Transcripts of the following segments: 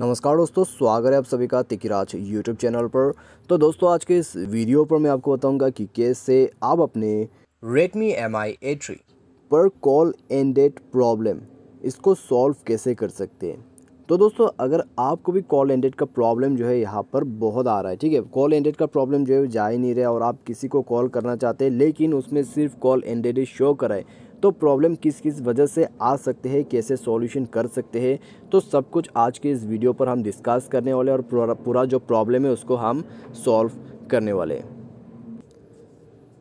नमस्कार दोस्तों स्वागत है आप सभी का तिकिराज यूट्यूब चैनल पर तो दोस्तों आज के इस वीडियो पर मैं आपको बताऊंगा कि कैसे आप अपने Redmi Mi A3 पर कॉल एंडेड प्रॉब्लम इसको सॉल्व कैसे कर सकते हैं तो दोस्तों अगर आपको भी कॉल एंडेड का प्रॉब्लम जो है यहाँ पर बहुत आ रहा है ठीक है कॉल एंडेड का प्रॉब्लम जो है जा ही नहीं रहा और आप किसी को कॉल करना चाहते हैं लेकिन उसमें सिर्फ कॉल एंडेड ही शो कराए तो प्रॉब्लम किस किस वजह से आ सकते हैं कैसे सॉल्यूशन कर सकते हैं तो सब कुछ आज के इस वीडियो पर हम डिस्कस करने वाले और पूरा जो प्रॉब्लम है उसको हम सॉल्व करने वाले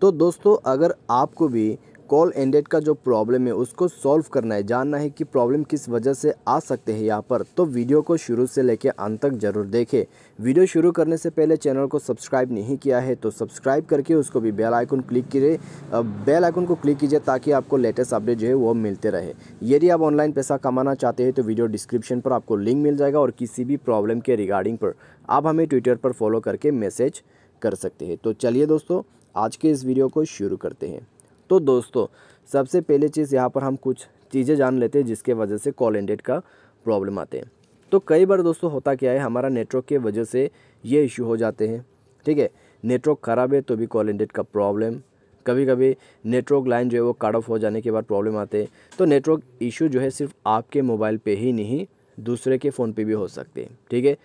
तो दोस्तों अगर आपको भी कॉल एंडेड का जो प्रॉब्लम है उसको सॉल्व करना है जानना है कि प्रॉब्लम किस वजह से आ सकते हैं यहाँ पर तो वीडियो को शुरू से लेकर अंत तक जरूर देखें वीडियो शुरू करने से पहले चैनल को सब्सक्राइब नहीं किया है तो सब्सक्राइब करके उसको भी बेल आइकन क्लिक कीजिए बेल आइकन को क्लिक कीजिए ताकि आपको लेटेस्ट अपडेट जो है वो मिलते रहे यदि आप ऑनलाइन पैसा कमाना चाहते हैं तो वीडियो डिस्क्रिप्शन पर आपको लिंक मिल जाएगा और किसी भी प्रॉब्लम के रिगार्डिंग पर आप हमें ट्विटर पर फॉलो करके मैसेज कर सकते हैं तो चलिए दोस्तों आज के इस वीडियो को शुरू करते हैं तो दोस्तों सबसे पहले चीज़ यहाँ पर हम कुछ चीज़ें जान लेते हैं जिसके वजह से कॉल एंडेड का प्रॉब्लम आते हैं तो कई बार दोस्तों होता क्या है हमारा नेटवर्क के वजह से ये इशू हो जाते हैं ठीक है नेटवर्क ख़राब है तो भी कॉल इंडेड का प्रॉब्लम कभी कभी नेटवर्क लाइन जो है वो कट ऑफ हो जाने के बाद प्रॉब्लम आते हैं तो नेटवर्क इशू जो है सिर्फ आपके मोबाइल पे ही नहीं दूसरे के फ़ोन पे भी हो सकते हैं ठीक है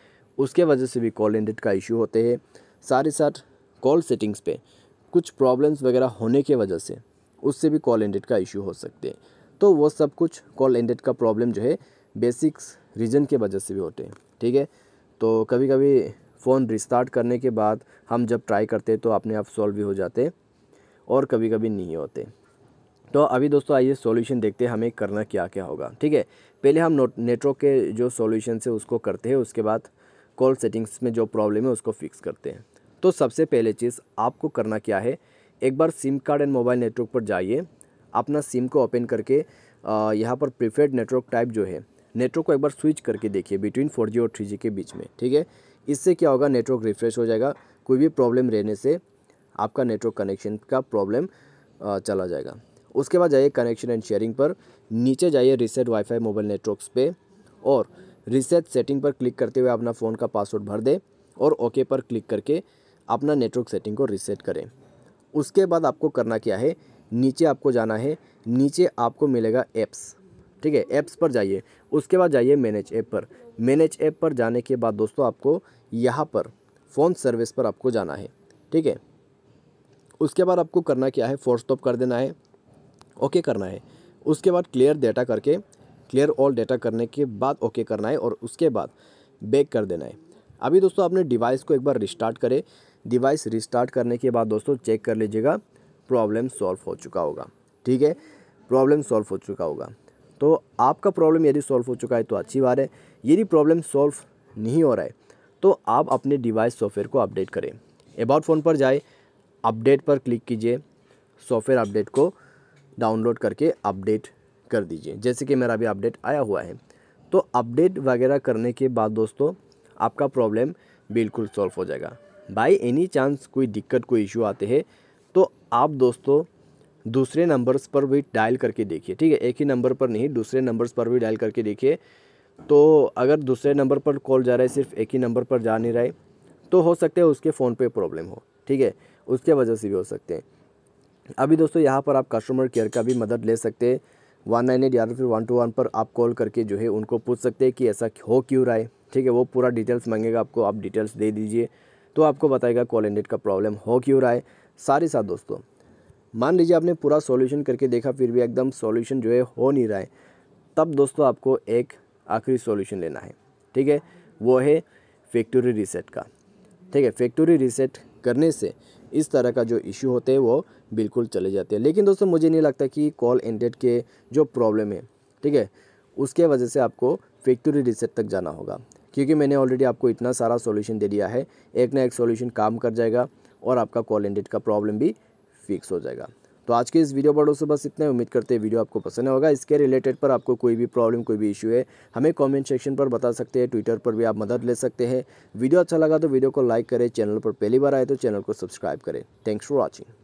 उसके वजह से भी कॉल इंडेड का इशू होते हैं साथ ही साथ कॉल सेटिंग्स पे कुछ प्रॉब्लम्स वगैरह होने के वजह से उससे भी कॉल एंडेड का इशू हो सकते हैं तो वो सब कुछ कॉल एंडेड का प्रॉब्लम जो है बेसिक्स रीजन के वजह से भी होते हैं ठीक है तो कभी कभी फ़ोन रिस्टार्ट करने के बाद हम जब ट्राई करते हैं तो अपने आप सॉल्व भी हो जाते और कभी कभी नहीं होते तो अभी दोस्तों आइए सॉल्यूशन देखते हैं हमें करना क्या क्या होगा ठीक है पहले हम नेटवर्क के जो सॉल्यूशन से उसको करते हैं उसके बाद कॉल सेटिंग्स में जो प्रॉब्लम है उसको फिक्स करते हैं तो सबसे पहले चीज़ आपको करना क्या है एक बार SIM card and mobile network पर जाइए अपना सिम को ओपन करके यहाँ पर प्रीफेड नेटवर्क टाइप जो है नेटवर्क को एक बार स्विच करके देखिए बिटवीन फोर और थ्री के बीच में ठीक है इससे क्या होगा नेटवर्क रिफ्रेश हो जाएगा कोई भी प्रॉब्लम रहने से आपका नेटवर्क कनेक्शन का प्रॉब्लम चला जाएगा उसके बाद जाइए कनेक्शन एंड शेयरिंग पर नीचे जाइए रिसेट वाईफाई मोबाइल नेटवर्क्स पे और रिसेट सेटिंग पर क्लिक करते हुए अपना फ़ोन का पासवर्ड भर दे और ओके पर क्लिक करके अपना नेटवर्क सेटिंग को रीसेट करें उसके बाद आपको करना क्या है नीचे आपको जाना है नीचे आपको मिलेगा ऐप्स ठीक है ऐप्स पर जाइए उसके बाद जाइए मैनेज ऐप पर मैनेज ऐप पर जाने के बाद दोस्तों आपको यहाँ पर फ़ोन सर्विस पर आपको जाना है ठीक है उसके बाद आपको करना क्या है फोर स्टॉप कर देना है ओके करना है उसके बाद क्लियर डेटा करके क्लियर ऑल डेटा करने के बाद ओके करना है और उसके बाद बैक कर देना है अभी दोस्तों आपने डिवाइस को एक बार रिस्टार्ट करें डिवाइस रिस्टार्ट करने के बाद दोस्तों चेक कर लीजिएगा प्रॉब्लम सॉल्व हो चुका होगा ठीक है प्रॉब्लम सॉल्व हो चुका होगा तो आपका प्रॉब्लम यदि सॉल्व हो चुका है तो अच्छी बात है यदि प्रॉब्लम सॉल्व नहीं हो रहा है तो आप अपने डिवाइस सॉफ्टवेयर को अपडेट करें अबाउट फ़ोन पर जाए अपडेट पर क्लिक कीजिए सॉफ्टवेयर अपडेट को डाउनलोड करके अपडेट कर दीजिए जैसे कि मेरा अभी अपडेट आया हुआ है तो अपडेट वगैरह करने के बाद दोस्तों आपका प्रॉब्लम बिल्कुल सॉल्व हो जाएगा बाई एनी चांस कोई दिक्कत कोई इशू आते हैं तो आप दोस्तों दूसरे नंबर्स पर भी डायल करके देखिए ठीक है एक ही नंबर पर नहीं दूसरे नंबर्स पर भी डायल करके देखिए तो अगर दूसरे नंबर पर कॉल जा रहा है सिर्फ एक ही नंबर पर जा नहीं रहा है तो हो सकता है उसके फ़ोन पे प्रॉब्लम हो ठीक है उसके वजह से भी हो सकते हैं अभी दोस्तों यहाँ पर आप कस्टमर केयर का भी मदद ले सकते हैं वन नाइन एट या फिर वन टू वन पर आप कॉल करके जो है उनको पूछ सकते हैं कि ऐसा हो क्यों रहा है ठीक है वो पूरा डिटेल्स मांगेगा आपको आप डिटेल्स दे दीजिए तो आपको बताएगा कॉल एंडेड का प्रॉब्लम हो क्यों रहा है सारे साथ दोस्तों मान लीजिए आपने पूरा सॉल्यूशन करके देखा फिर भी एकदम सॉल्यूशन जो है हो नहीं रहा है तब दोस्तों आपको एक आखिरी सॉल्यूशन लेना है ठीक है वो है फैक्ट्री रीसेट का ठीक है फैक्ट्री रीसेट करने से इस तरह का जो इशू होते हैं वो बिल्कुल चले जाते हैं लेकिन दोस्तों मुझे नहीं लगता कि कॉल एंडेड के जो प्रॉब्लम है ठीक है उसके वजह से आपको फैक्ट्री रिसेट तक जाना होगा क्योंकि मैंने ऑलरेडी आपको इतना सारा सोल्यूशन दे दिया है एक ना एक सोल्यूशन काम कर जाएगा और आपका कॉल एंडेड का प्रॉब्लम भी फिक्स हो जाएगा तो आज के इस वीडियो बड़ों से बस इतने उम्मीद करते हैं वीडियो आपको पसंद होगा इसके रिलेटेड पर आपको कोई भी प्रॉब्लम कोई भी इशू है हमें कमेंट सेक्शन पर बता सकते हैं ट्विटर पर भी आप मदद ले सकते हैं वीडियो अच्छा लगा तो वीडियो को लाइक करें चैनल पर पहली बार आए तो चैनल को सब्सक्राइब करें थैंक्स फॉर वॉचिंग